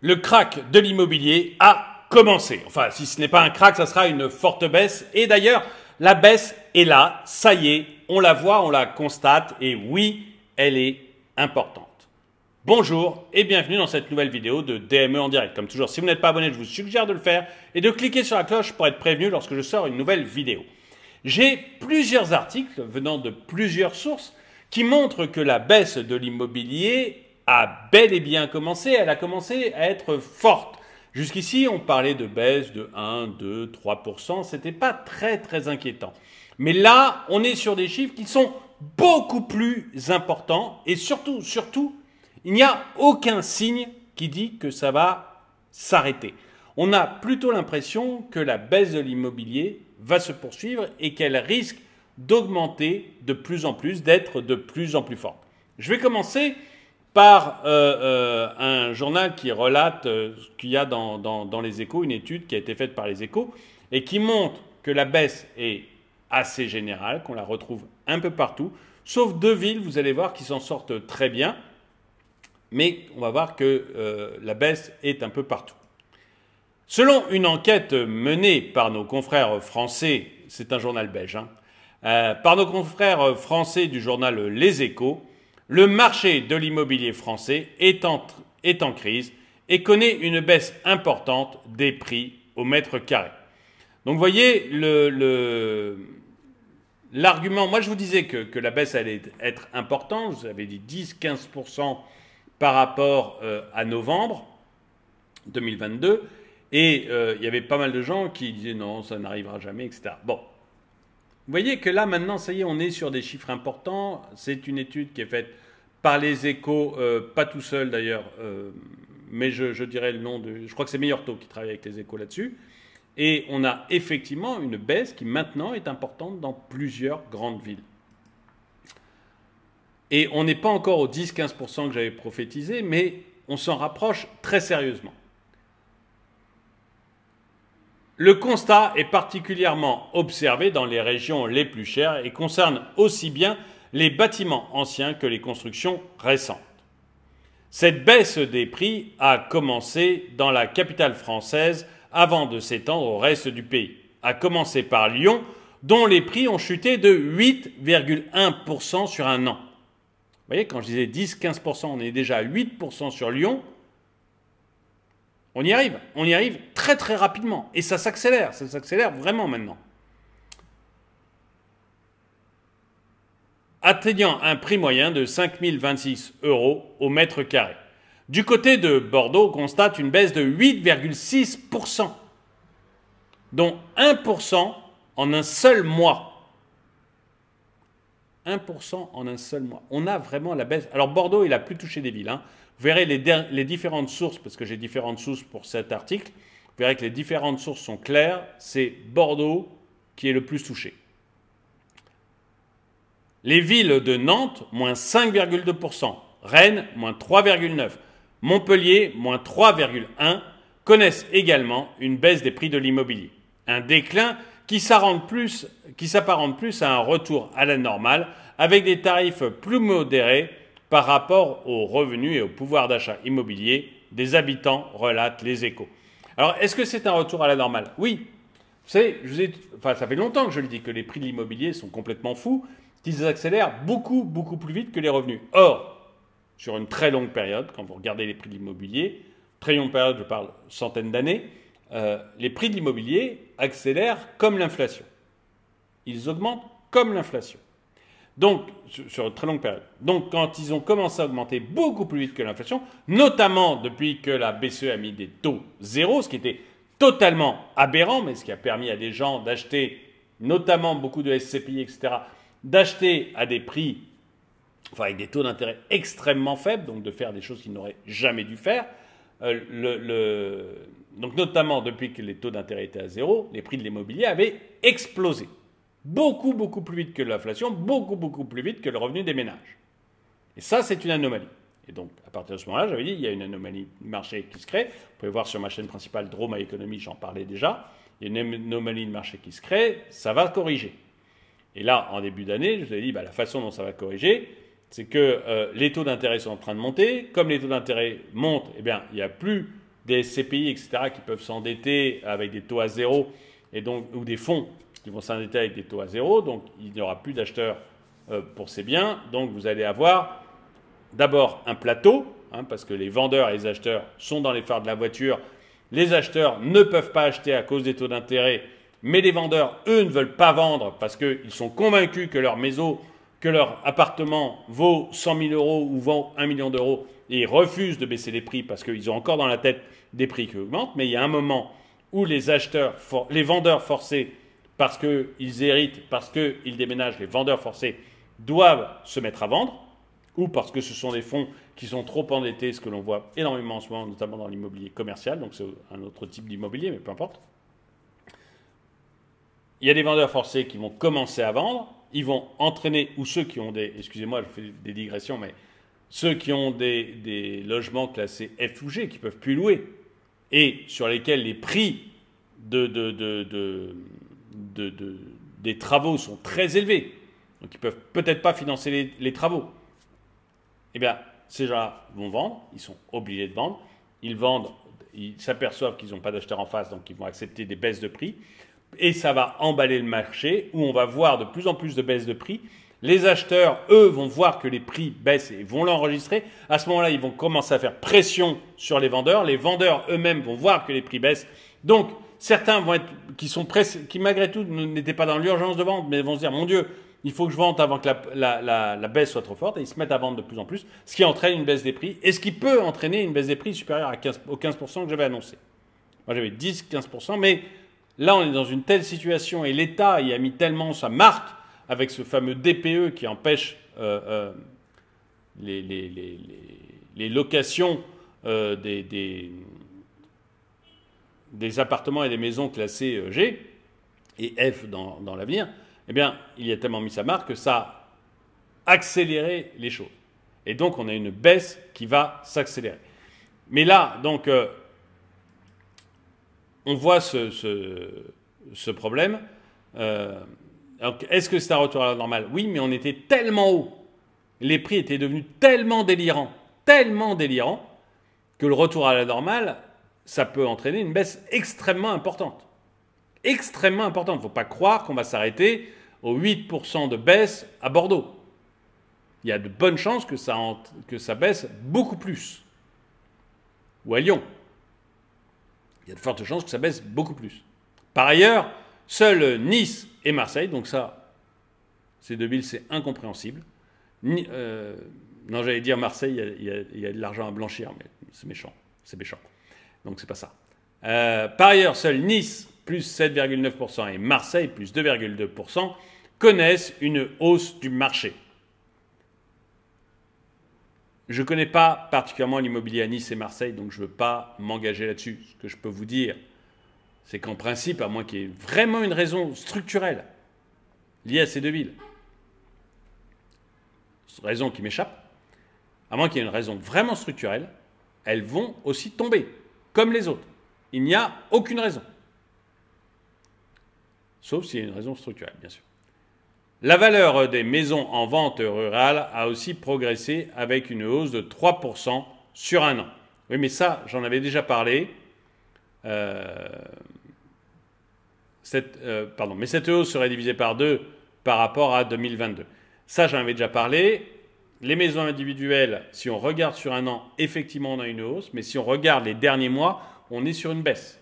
le crack de l'immobilier a commencé. Enfin, si ce n'est pas un crack, ça sera une forte baisse. Et d'ailleurs, la baisse est là, ça y est, on la voit, on la constate, et oui, elle est importante. Bonjour et bienvenue dans cette nouvelle vidéo de DME en direct. Comme toujours, si vous n'êtes pas abonné, je vous suggère de le faire et de cliquer sur la cloche pour être prévenu lorsque je sors une nouvelle vidéo. J'ai plusieurs articles venant de plusieurs sources qui montrent que la baisse de l'immobilier a bel et bien commencé, elle a commencé à être forte. Jusqu'ici, on parlait de baisse de 1, 2, 3%, ce n'était pas très très inquiétant. Mais là, on est sur des chiffres qui sont beaucoup plus importants et surtout, surtout, il n'y a aucun signe qui dit que ça va s'arrêter. On a plutôt l'impression que la baisse de l'immobilier va se poursuivre et qu'elle risque d'augmenter de plus en plus, d'être de plus en plus forte. Je vais commencer par euh, euh, un journal qui relate euh, ce qu'il y a dans, les échos, une étude qui a été faite par les échos, et qui montre que la baisse est assez générale, qu'on la retrouve un peu partout, sauf deux villes, vous allez voir, qui s'en sortent très bien, mais on va voir que la baisse est un peu partout. Selon une enquête menée par nos confrères français, c'est un journal belge, hein, par nos confrères français du journal Les Échos, le marché de l'immobilier français est en, crise et connaît une baisse importante des prix au mètre carré. Donc vous voyez, l'argument, le, moi je vous disais que, la baisse allait être importante, vous avez dit 10-15% par rapport euh, à novembre 2022, et euh, il y avait pas mal de gens qui disaient non, ça n'arrivera jamais, etc. Bon, vous voyez que là, maintenant, ça y est, on est sur des chiffres importants. C'est une étude qui est faite par les échos, euh, pas tout seul d'ailleurs, euh, mais je, dirais le nom de. Je crois que c'est Meilleur-Taux qui travaille avec les échos là-dessus. Et on a effectivement une baisse qui maintenant est importante dans plusieurs grandes villes. Et on n'est pas encore aux 10-15% que j'avais prophétisé, mais on s'en rapproche très sérieusement. Le constat est particulièrement observé dans les régions les plus chères et concerne aussi bien les bâtiments anciens que les constructions récentes. Cette baisse des prix a commencé dans la capitale française avant de s'étendre au reste du pays, à commencer par Lyon, dont les prix ont chuté de 8,1% sur un an. Vous voyez, quand je disais 10-15%, on est déjà à 8% sur Lyon, on y arrive, on y arrive très très rapidement. Et ça s'accélère, ça s'accélère vraiment maintenant. Atteignant un prix moyen de 5026 euros au mètre carré. Du côté de Bordeaux, on constate une baisse de 8,6%, dont 1% en un seul mois. 1% en un seul mois. On a vraiment la baisse. Alors Bordeaux, il a plus touché des villes. Hein. Vous verrez les, différentes sources, parce que j'ai différentes sources pour cet article, vous verrez que les différentes sources sont claires, c'est Bordeaux qui est le plus touché. Les villes de Nantes, moins 5,2%, Rennes, moins 3,9%, Montpellier, moins 3,1%, connaissent également une baisse des prix de l'immobilier. Un déclin qui s'apparente plus, plus à un retour à la normale, avec des tarifs plus modérés par rapport aux revenus et au pouvoir d'achat immobilier des habitants, relatent les échos. Alors, est-ce que c'est un retour à la normale Oui. Vous savez, ça fait longtemps que je le dis que les prix de l'immobilier sont complètement fous, qu'ils accélèrent beaucoup, beaucoup plus vite que les revenus. Or, sur une très longue période, quand vous regardez les prix de l'immobilier, très longue période, je parle centaines d'années, euh, les prix de l'immobilier accélèrent comme l'inflation. Ils augmentent comme l'inflation. Donc, sur une très longue période. Donc, quand ils ont commencé à augmenter beaucoup plus vite que l'inflation, notamment depuis que la BCE a mis des taux zéro, ce qui était totalement aberrant, mais ce qui a permis à des gens d'acheter, notamment beaucoup de SCPI, etc., d'acheter à des prix, enfin avec des taux d'intérêt extrêmement faibles, donc de faire des choses qu'ils n'auraient jamais dû faire. Euh, donc notamment depuis que les taux d'intérêt étaient à zéro, les prix de l'immobilier avaient explosé beaucoup, beaucoup plus vite que l'inflation, beaucoup, beaucoup plus vite que le revenu des ménages. Et ça, c'est une anomalie. Et donc, à partir de ce moment-là, j'avais dit, il y a une anomalie de marché qui se crée. Vous pouvez voir sur ma chaîne principale, Drôme à j'en parlais déjà. Il y a une anomalie de marché qui se crée, ça va corriger. Et là, en début d'année, je vous ai dit, bah, la façon dont ça va corriger, c'est que euh, les taux d'intérêt sont en train de monter. Comme les taux d'intérêt montent, eh bien, il n'y a plus des CPI, etc., qui peuvent s'endetter avec des taux à zéro, et ou des fonds qui vont s'endetter avec des taux à zéro, donc il n'y aura plus d'acheteurs euh, pour ces biens. Donc vous allez avoir d'abord un plateau, hein, parce que les vendeurs et les acheteurs sont dans les phares de la voiture. Les acheteurs ne peuvent pas acheter à cause des taux d'intérêt, mais les vendeurs, eux, ne veulent pas vendre parce qu'ils sont convaincus que leur maison, que leur appartement vaut 100 000 euros ou vaut 1 million d'euros, et ils refusent de baisser les prix parce qu'ils ont encore dans la tête des prix qui augmentent. Mais il y a un moment où les acheteurs, les vendeurs forcés parce qu'ils héritent, parce qu'ils déménagent, les vendeurs forcés doivent se mettre à vendre, ou parce que ce sont des fonds qui sont trop endettés, ce que l'on voit énormément en ce moment, notamment dans l'immobilier commercial, donc c'est un autre type d'immobilier, mais peu importe. Il y a des vendeurs forcés qui vont commencer à vendre, ils vont entraîner, ou ceux qui ont des, excusez-moi, je fais des digressions, mais ceux qui ont des, logements classés F ou G, qui ne peuvent plus louer, et sur lesquels les prix de, de des travaux sont très élevés, donc ils peuvent peut-être pas financer les, travaux, eh bien, ces gens-là vont vendre, ils sont obligés de vendre, ils vendent, ils s'aperçoivent qu'ils n'ont pas d'acheteurs en face, donc ils vont accepter des baisses de prix, et ça va emballer le marché, où on va voir de plus en plus de baisses de prix. Les acheteurs, eux, vont voir que les prix baissent et vont l'enregistrer. À ce moment-là, ils vont commencer à faire pression sur les vendeurs. Les vendeurs eux-mêmes vont voir que les prix baissent. Donc, certains vont être, qui, sont pressés, qui malgré tout n'étaient pas dans l'urgence de vente, mais vont se dire, mon Dieu, il faut que je vende avant que la, baisse soit trop forte, et ils se mettent à vendre de plus en plus, ce qui entraîne une baisse des prix, et ce qui peut entraîner une baisse des prix supérieure aux 15% que j'avais annoncé. Moi j'avais 10-15%, mais là on est dans une telle situation, et l'État y a mis tellement sa marque avec ce fameux DPE qui empêche euh, euh, les, locations euh, des des appartements et des maisons classés euh, G et F dans, l'avenir, eh bien, il y a tellement mis sa marque que ça a accéléré les choses. Et donc, on a une baisse qui va s'accélérer. Mais là, donc, euh, on voit ce, problème. Euh, est-ce que c'est un retour à la normale Oui, mais on était tellement haut. Les prix étaient devenus tellement délirants, tellement délirants, que le retour à la normale, ça peut entraîner une baisse extrêmement importante. Extrêmement importante. Il ne faut pas croire qu'on va s'arrêter aux 8% de baisse à Bordeaux. Il y a de bonnes chances que ça, baisse beaucoup plus. Ou à Lyon. Il y a de fortes chances que ça baisse beaucoup plus. Par ailleurs, seuls Nice et Marseille, donc ça, ces deux villes, c'est incompréhensible. Euh, non, j'allais dire Marseille, il y, a, il y a de l'argent à blanchir, mais c'est méchant. C'est méchant. Donc c'est pas ça. Euh, par ailleurs, seuls Nice, plus 7,9%, et Marseille, plus 2,2%, connaissent une hausse du marché. Je ne connais pas particulièrement l'immobilier à Nice et Marseille, donc je ne veux pas m'engager là-dessus. Ce que je peux vous dire, c'est qu'en principe, à moins qu'il y ait vraiment une raison structurelle liée à ces deux villes, raison qui m'échappe, à moins qu'il y ait une raison vraiment structurelle, elles vont aussi tomber comme les autres. Il n'y a aucune raison. Sauf s'il y a une raison structurelle, bien sûr. La valeur des maisons en vente rurale a aussi progressé avec une hausse de 3% sur un an. Oui, mais ça, j'en avais déjà parlé. Euh, euh, pardon, mais cette hausse serait divisée par deux par rapport à 2022. Ça, j'en avais déjà parlé les maisons individuelles, si on regarde sur un an, effectivement, on a une hausse, mais si on regarde les derniers mois, on est sur une baisse.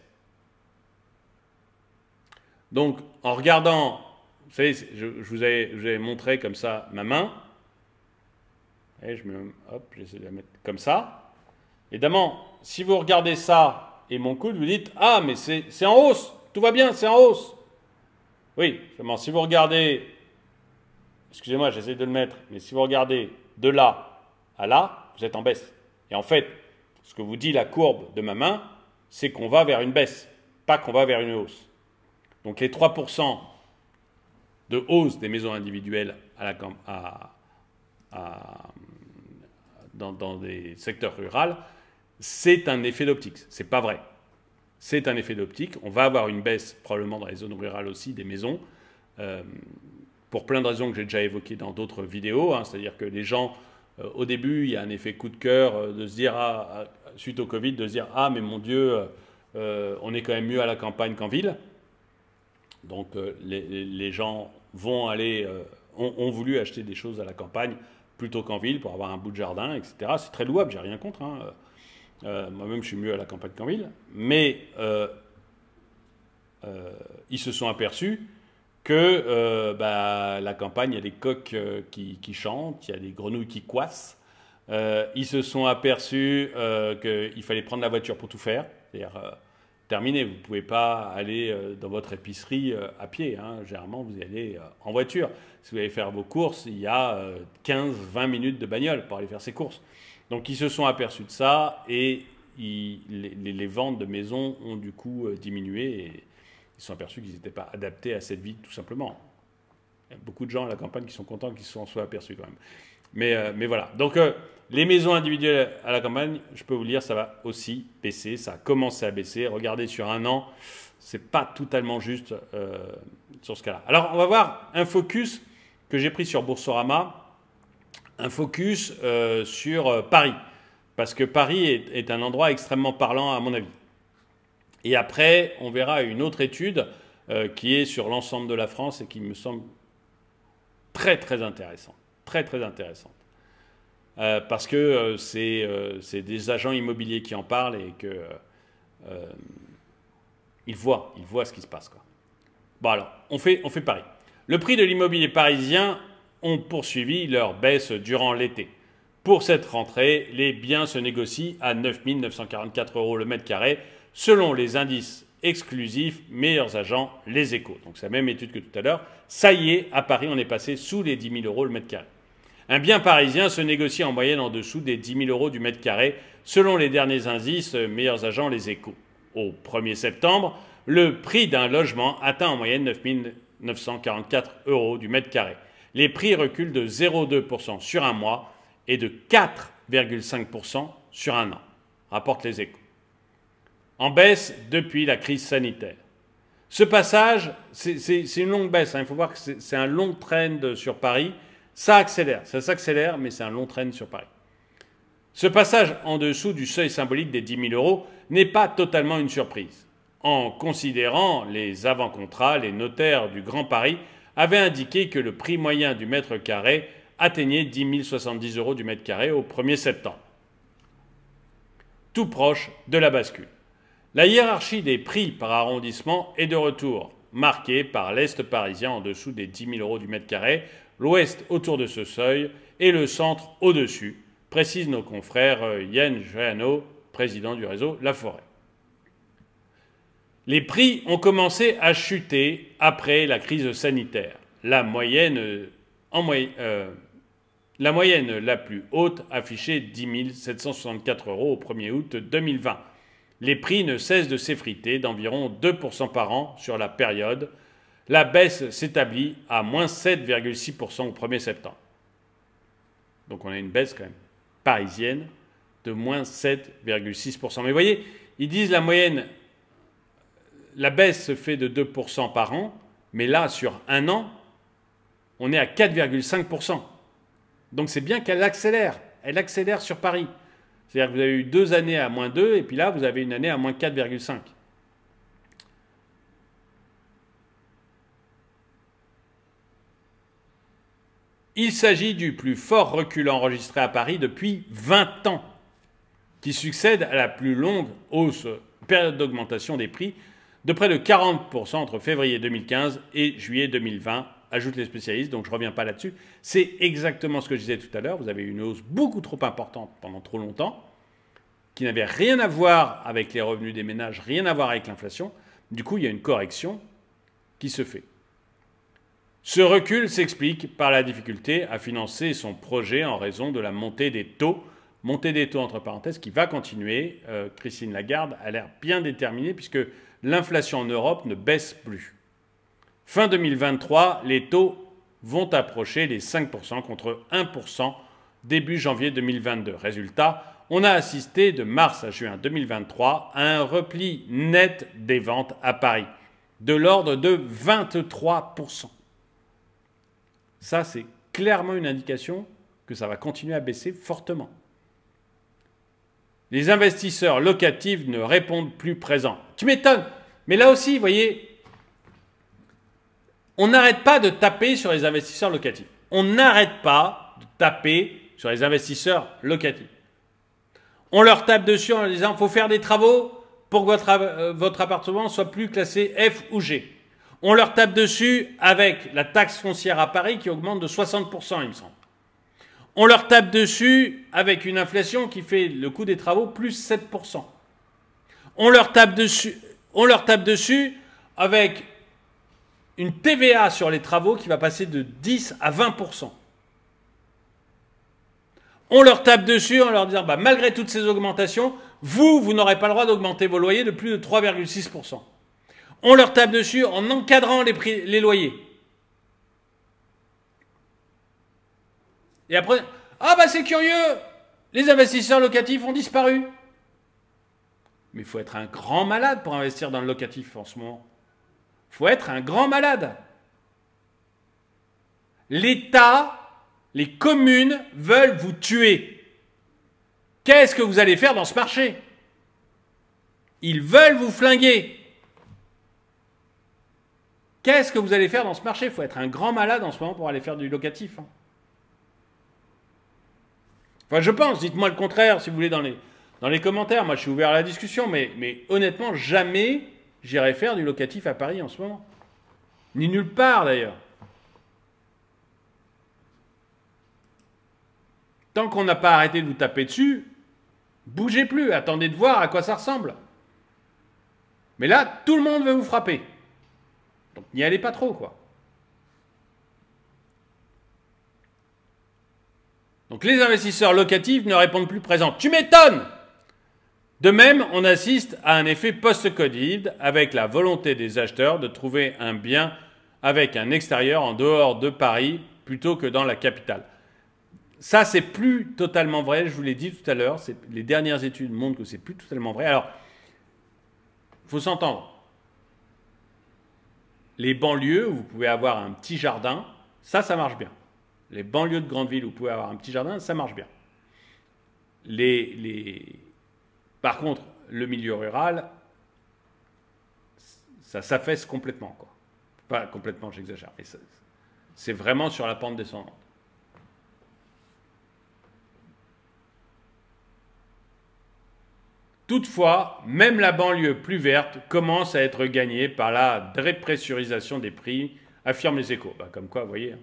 Donc, en regardant, vous savez, je, vous, avais, montré comme ça ma main. Et je me, hop, j'essaie de la mettre comme ça. Évidemment, si vous regardez ça et mon coude, vous dites Ah, mais c'est en hausse, tout va bien, c'est en hausse. Oui, seulement si vous regardez, excusez-moi, j'essaie de le mettre, mais si vous regardez de là à là, vous êtes en baisse. Et en fait, ce que vous dit la courbe de ma main, c'est qu'on va vers une baisse, pas qu'on va vers une hausse. Donc les 3% de hausse des maisons individuelles dans, des secteurs ruraux, c'est un effet d'optique. C'est pas vrai. C'est un effet d'optique. On va avoir une baisse probablement dans les zones rurales aussi des maisons. Euh, pour plein de raisons que j'ai déjà évoquées dans d'autres vidéos. Hein. C'est-à-dire que les gens, euh, au début, il y a un effet coup de cœur euh, de se dire, ah, ah, suite au Covid, de se dire Ah, mais mon Dieu, euh, on est quand même mieux à la campagne qu'en ville. Donc les, gens vont aller, ont, voulu acheter des choses à la campagne plutôt qu'en ville pour avoir un bout de jardin, etc. C'est très louable, j'ai rien contre. Hein. Moi-même, je suis mieux à la campagne qu'en ville. Mais ils se sont aperçus que euh, bah, la campagne, il y a des coqs euh, qui, chantent, il y a des grenouilles qui coissent. Euh, ils se sont aperçus qu'il fallait prendre la voiture pour tout faire. C'est-à-dire, terminé, vous ne pouvez pas aller dans votre épicerie à pied. Hein. Généralement, vous allez en voiture. Si vous allez faire vos courses, il y a 15-20 minutes de bagnole pour aller faire ses courses. Donc, ils se sont aperçus de ça et les, ventes de maisons ont du coup diminué ils se sont aperçus qu'ils n'étaient pas adaptés à cette vie, tout simplement. Il y a beaucoup de gens à la campagne qui sont contents qu'ils s'en soient aperçus quand même. Mais, euh, mais voilà. Donc, euh, les maisons individuelles à la campagne, je peux vous le dire, ça va aussi baisser. Ça a commencé à baisser. Regardez sur un an, c'est pas totalement juste euh, sur ce cas-là. Alors, on va voir un focus que j'ai pris sur Boursorama, un focus sur Paris. Parce que Paris est un endroit extrêmement parlant, à mon avis. Et après, on verra une autre étude euh, qui est sur l'ensemble de la France et qui me semble très très intéressante. Très très intéressante. Euh, parce que euh, c'est des agents immobiliers qui en parlent et que ils voient, ils voient ce qui se passe. Bon alors, on fait, on fait Paris. Le prix de l'immobilier parisien ont poursuivi leur baisse durant l'été. Pour cette rentrée, les biens se négocient à 9 944 euros le mètre carré, selon les indices exclusifs, meilleurs agents, les échos. Donc c'est la même étude que tout à l'heure. Ça y est, à Paris, on est passé sous les 10 000 euros le mètre carré. Un bien parisien se négocie en moyenne en dessous des 10 000 euros du mètre carré, selon les derniers indices, euh, meilleurs agents, les échos. Au 1er septembre, le prix d'un logement atteint en moyenne 9 944 euros du mètre carré. Les prix reculent de 0,2% sur un mois et de 4,5% sur un an, rapportent les échos en baisse depuis la crise sanitaire. Ce passage, c'est une longue baisse. Hein. Il faut voir que c'est un long trend sur Paris. Ça accélère, ça s'accélère, mais c'est un long trend sur Paris. Ce passage en dessous du seuil symbolique des 10 000 euros n'est pas totalement une surprise. En considérant les avant-contrats, les notaires du Grand Paris avaient indiqué que le prix moyen du mètre carré atteignait 10 070 euros du mètre carré au 1er septembre. Tout proche de la bascule. La hiérarchie des prix par arrondissement est de retour, marquée par l'Est parisien en dessous des 10 000 euros du mètre carré, l'Ouest autour de ce seuil et le Centre au-dessus, précisent nos confrères euh, Yann Joano, président du réseau La Forêt. Les prix ont commencé à chuter après la crise sanitaire. La moyenne, euh, la, moyenne la plus haute affichait 10 764 euros au 1er août 2020 les prix ne cessent de s'effriter d'environ 2% par an sur la période. La baisse s'établit à moins 7,6% au 1er septembre. Donc on a une baisse quand même parisienne de moins 7,6%. Mais vous voyez, ils disent la moyenne, la baisse se fait de 2% par an, mais là, sur un an, on est à 4,5%. Donc c'est bien qu'elle accélère. Elle accélère sur Paris. C'est-à-dire que vous avez eu deux années à moins 2 et puis là, vous avez une année à moins 4,5. Il s'agit du plus fort recul enregistré à Paris depuis 20 ans, qui succède à la plus longue hausse, période d'augmentation des prix, de près de 40% entre février 2015 et juillet 2020, ajoutent les spécialistes, donc je ne reviens pas là-dessus. C'est exactement ce que je disais tout à l'heure, vous avez une hausse beaucoup trop importante pendant trop longtemps, qui n'avait rien à voir avec les revenus des ménages, rien à voir avec l'inflation. Du coup, il y a une correction qui se fait. Ce recul s'explique par la difficulté à financer son projet en raison de la montée des taux. Montée des taux, entre parenthèses, qui va continuer. Euh, Christine Lagarde a l'air bien déterminée puisque l'inflation en Europe ne baisse plus. Fin 2023, les taux vont approcher les 5% contre 1% début janvier 2022. Résultat, on a assisté de mars à juin 2023 à un repli net des ventes à Paris, de l'ordre de 23%. Ça, c'est clairement une indication que ça va continuer à baisser fortement. Les investisseurs locatifs ne répondent plus présents. Tu m'étonnes. Mais là aussi, vous voyez, on n'arrête pas de taper sur les investisseurs locatifs. On n'arrête pas de taper sur les investisseurs locatifs. On leur tape dessus en leur disant faut faire des travaux pour que votre, euh, votre appartement soit plus classé F ou G. On leur tape dessus avec la taxe foncière à Paris qui augmente de 60%, il me semble. On leur tape dessus avec une inflation qui fait le coût des travaux plus 7%. On leur tape dessus, on leur tape dessus avec une TVA sur les travaux qui va passer de 10 à 20%. On leur tape dessus en leur disant, bah, malgré toutes ces augmentations, vous, vous n'aurez pas le droit d'augmenter vos loyers de plus de 3,6%. On leur tape dessus en encadrant les, les loyers. Et après, ah bah c'est curieux, les investisseurs locatifs ont disparu. Mais il faut être un grand malade pour investir dans le locatif en ce moment. Il faut être un grand malade. L'État, les communes veulent vous tuer. Qu'est-ce que vous allez faire dans ce marché Ils veulent vous flinguer. Qu'est-ce que vous allez faire dans ce marché Il faut être un grand malade en ce moment pour aller faire du locatif. Hein. Enfin, je pense, dites-moi le contraire si vous voulez dans les, dans les commentaires. Moi, je suis ouvert à la discussion, mais, mais honnêtement, jamais j'irai faire du locatif à Paris en ce moment. Ni nulle part d'ailleurs. Tant qu'on n'a pas arrêté de vous taper dessus, bougez plus, attendez de voir à quoi ça ressemble. Mais là, tout le monde veut vous frapper. Donc n'y allez pas trop, quoi. Donc les investisseurs locatifs ne répondent plus présents. Tu m'étonnes de même, on assiste à un effet post-Covid avec la volonté des acheteurs de trouver un bien avec un extérieur en dehors de Paris plutôt que dans la capitale. Ça, c'est plus totalement vrai. Je vous l'ai dit tout à l'heure. Les dernières études montrent que c'est plus totalement vrai. Alors, il faut s'entendre. Les banlieues, où vous pouvez avoir un petit jardin, ça, ça marche bien. Les banlieues de grandes villes, où vous pouvez avoir un petit jardin, ça marche bien. Les, les, par contre, le milieu rural, ça s'affaisse complètement. Quoi. Pas complètement, j'exagère, mais c'est vraiment sur la pente descendante. Toutefois, même la banlieue plus verte commence à être gagnée par la dépressurisation des prix, affirment les échos. Bah, comme quoi, vous voyez, hein,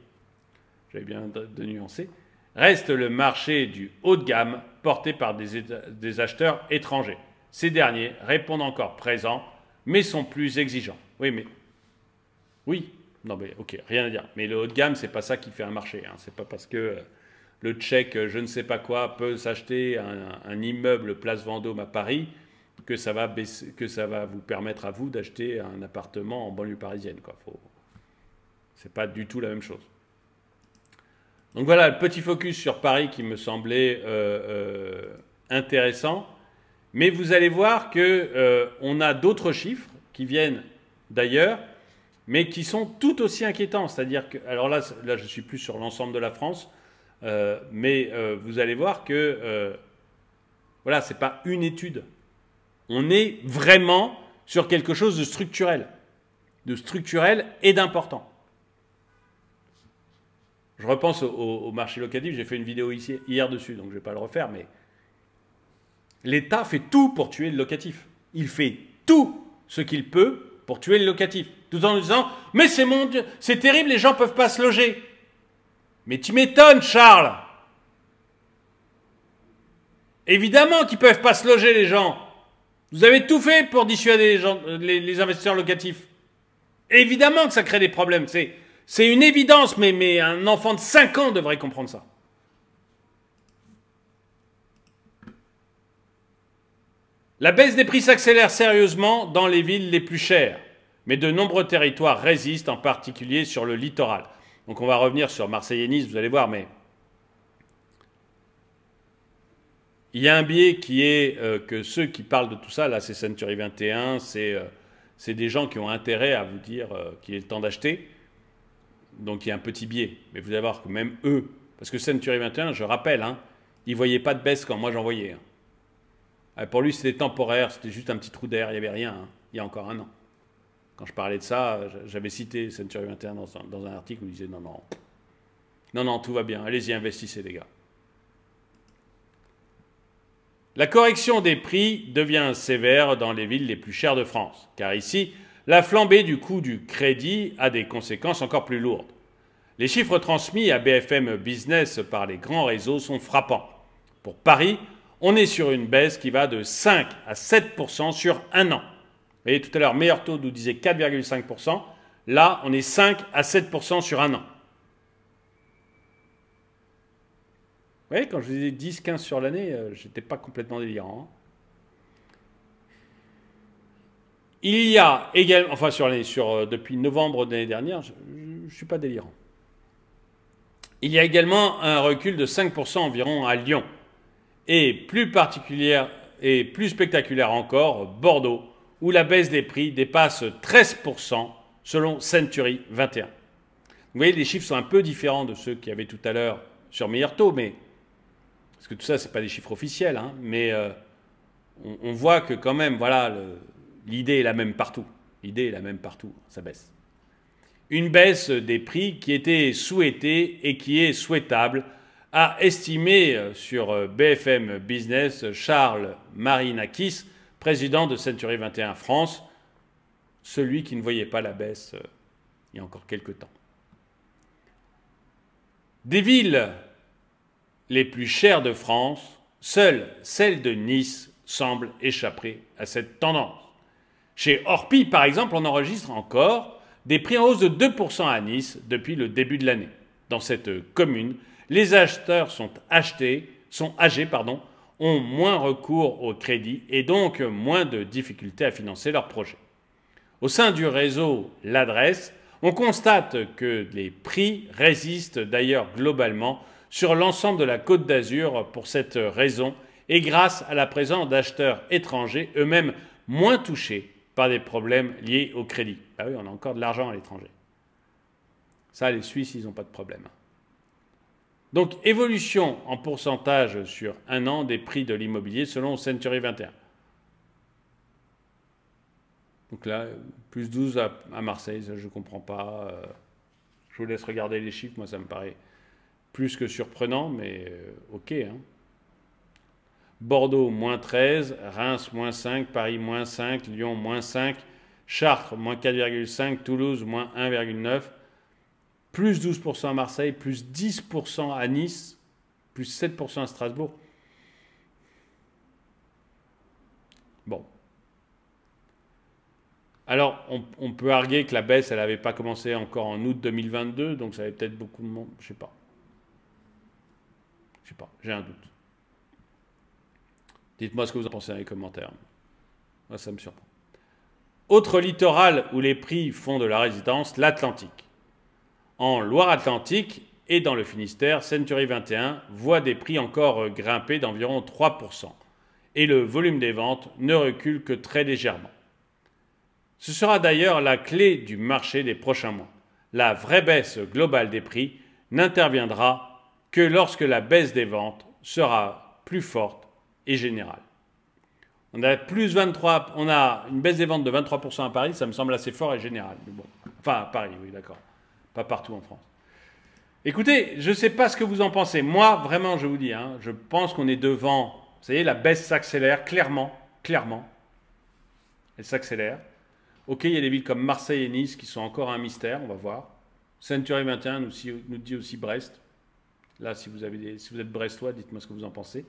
j'avais bien de nuancer reste le marché du haut de gamme porté par des, acheteurs étrangers. Ces derniers répondent encore présents, mais sont plus exigeants. Oui, mais oui, non mais ok, rien à dire. Mais le haut de gamme, c'est pas ça qui fait un marché. Hein. C'est pas parce que euh, le Tchèque, je ne sais pas quoi, peut s'acheter un, immeuble Place Vendôme à Paris que ça va que ça va vous permettre à vous d'acheter un appartement en banlieue parisienne. Quoi, c'est pas du tout la même chose. Donc voilà, le petit focus sur Paris qui me semblait euh, euh, intéressant. Mais vous allez voir qu'on euh, a d'autres chiffres qui viennent d'ailleurs, mais qui sont tout aussi inquiétants. C'est-à-dire que, alors là, là, je suis plus sur l'ensemble de la France, mais vous allez voir que voilà, n'est pas une étude. On est vraiment sur quelque chose de structurel, de structurel et d'important. Je repense au, marché locatif, j'ai fait une vidéo ici, hier dessus, donc je ne vais pas le refaire, mais l'État fait tout pour tuer le locatif. Il fait tout ce qu'il peut pour tuer le locatif, tout en disant Mais c'est mon c'est terrible, les gens ne peuvent pas se loger. Mais tu m'étonnes, Charles Évidemment qu'ils ne peuvent pas se loger, les gens. Vous avez tout fait pour dissuader les, euh, les investisseurs locatifs. Évidemment que ça crée des problèmes. C'est c'est une évidence, mais, un enfant de 5 ans devrait comprendre ça. La baisse des prix s'accélère sérieusement dans les villes les plus chères, mais de nombreux territoires résistent, en particulier sur le littoral. Donc on va revenir sur Marseille et Nice, vous allez voir, mais il y a un biais qui est euh, que ceux qui parlent de tout ça, là c'est Century 21, euh, c'est des gens qui ont intérêt à vous dire euh, qu'il est temps d'acheter. Donc il y a un petit biais. Mais vous allez voir que même eux, parce que Century 21, je rappelle, hein, ils ne voyaient pas de baisse quand moi j'en voyais. Hein. Euh, pour lui, c'était temporaire, c'était juste un petit trou d'air, il n'y avait rien, hein, il y a encore un an. Quand je parlais de ça, j'avais cité Century 21 dans un, dans un article où il disait non, non, non, non, tout va bien, allez-y, investissez les gars. La correction des prix devient sévère dans les villes les plus chères de France, car ici, la flambée du coût du crédit a des conséquences encore plus lourdes. Les chiffres transmis à BFM Business par les grands réseaux sont frappants. Pour Paris, on est sur une baisse qui va de 5 à 7 sur un an. Vous voyez, tout à l'heure, meilleur taux nous disait 4,5 Là, on est 5 à 7 sur un an. Vous voyez, quand je disais 10-15 sur l'année, euh, je n'étais pas complètement délirant. Hein. Il y a également, enfin sur sur, euh, depuis novembre de l'année dernière, je ne suis pas délirant. Il y a également un recul de 5% environ à Lyon. Et plus particulière et plus spectaculaire encore, Bordeaux, où la baisse des prix dépasse 13% selon Century 21. Vous voyez, les chiffres sont un peu différents de ceux qu'il y avait tout à l'heure sur meilleur taux, mais parce que tout ça, ce n'est pas des chiffres officiels, hein, mais euh, on, voit que quand même, voilà, L'idée est la même partout. L'idée est la même partout. Ça baisse. Une baisse des prix qui était souhaitée et qui est souhaitable, a estimé euh, sur euh, BFM Business Charles Marinakis, président de Century 21 France, celui qui ne voyait pas la baisse euh, il y a encore quelques temps. Des villes les plus chères de France, seule celle de Nice semble échapper à cette tendance. Chez Orpi, par exemple, on enregistre encore des prix en hausse de 2% à Nice depuis le début de l'année. Dans cette commune, les acheteurs sont sont âgés, pardon, ont moins recours au crédit et donc moins de difficultés à financer leurs projets. Au sein du réseau L'Adresse, on constate que les prix résistent d'ailleurs globalement sur l'ensemble de la Côte d'Azur pour cette raison et grâce à la présence d'acheteurs étrangers eux-mêmes moins touchés pas des problèmes liés au crédit. Ah oui, on a encore de l'argent à l'étranger. Ça, les Suisses, ils n'ont pas de problème. Donc, évolution en pourcentage sur un an des prix de l'immobilier selon Century 21. Donc là, plus 12 à, Marseille, ça je ne comprends pas. Euh, je vous laisse regarder les chiffres, moi ça me paraît plus que surprenant, mais euh, ok. Hein. Bordeaux moins 13, Reims moins 5, Paris moins 5, Lyon moins 5, Chartres moins 4,5, Toulouse moins 1,9, plus 12% à Marseille, plus 10% à Nice, plus 7% à Strasbourg. Bon. Alors, on, peut arguer que la baisse, elle n'avait pas commencé encore en août 2022, donc ça avait peut-être beaucoup de monde. Je sais pas. Je sais pas, j'ai un doute. Dites-moi ce que vous en pensez dans les commentaires. Moi, ça me surprend. Autre littoral où les prix font de la résidence, l'Atlantique. En Loire-Atlantique et dans le Finistère, Century 21 voit des prix encore euh, grimper d'environ 3%. Et le volume des ventes ne recule que très légèrement. Ce sera d'ailleurs la clé du marché des prochains mois. La vraie baisse globale des prix n'interviendra que lorsque la baisse des ventes sera plus forte et général. On a plus 23, on a une baisse des ventes de 23% à Paris, ça me semble assez fort et général. Enfin, à Paris, oui, d'accord. Pas partout en France. Écoutez, je ne sais pas ce que vous en pensez. Moi, vraiment, je vous dis, hein, je pense qu'on est devant. Vous savez, la baisse s'accélère clairement, clairement. Elle s'accélère. Ok, il y a des villes comme Marseille et Nice qui sont encore un mystère, on va voir. Century 21 nous, nous dit aussi Brest. Là, si vous, avez si vous êtes brestois, dites-moi ce que vous en pensez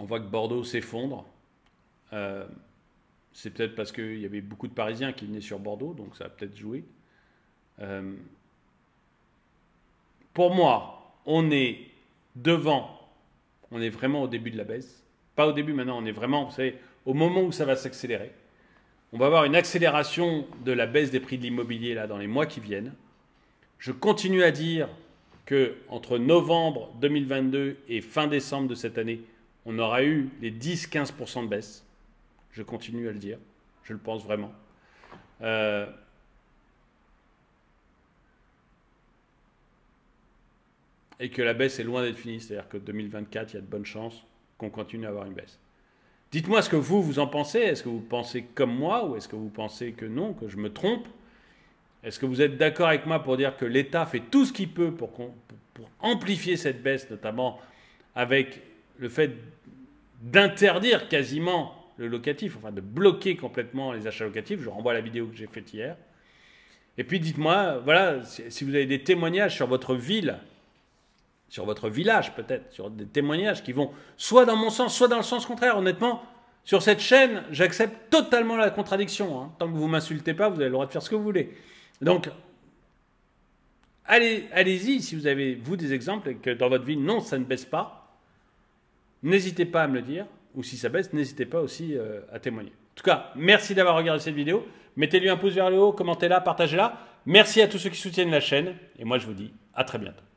on voit que Bordeaux s'effondre. Euh, c'est peut-être parce qu'il y avait beaucoup de Parisiens qui venaient sur Bordeaux, donc ça a peut-être joué. Euh, pour moi, on est devant, on est vraiment au début de la baisse. Pas au début maintenant, on est vraiment, vous savez, au moment où ça va s'accélérer. On va avoir une accélération de la baisse des prix de l'immobilier là dans les mois qui viennent. Je continue à dire que entre novembre 2022 et fin décembre de cette année, on aura eu les 10-15% de baisse. Je continue à le dire, je le pense vraiment. Euh, et que la baisse est loin d'être finie, c'est-à-dire que 2024, il y a de bonnes chances qu'on continue à avoir une baisse. Dites-moi ce que vous, vous en pensez. Est-ce que vous pensez comme moi ou est-ce que vous pensez que non, que je me trompe Est-ce que vous êtes d'accord avec moi pour dire que l'État fait tout ce qu'il peut pour amplifier cette baisse, notamment avec le fait d'interdire quasiment le locatif, enfin de bloquer complètement les achats locatifs. Je renvoie la vidéo que j'ai faite hier. Et puis dites-moi, voilà, si vous avez des témoignages sur votre ville, sur votre village peut-être, sur des témoignages qui vont soit dans mon sens, soit dans le sens contraire. Honnêtement, sur cette chaîne, j'accepte totalement la contradiction. Hein. Tant que vous m'insultez pas, vous avez le droit de faire ce que vous voulez. Donc, allez-y si vous avez, vous, des exemples et que dans votre ville, non, ça ne baisse pas n'hésitez pas à me le dire, ou si ça baisse, n'hésitez pas aussi euh, à témoigner. En tout cas, merci d'avoir regardé cette vidéo. Mettez-lui un pouce vers le haut, commentez-la, partagez-la. Merci à tous ceux qui soutiennent la chaîne, et moi je vous dis à très bientôt.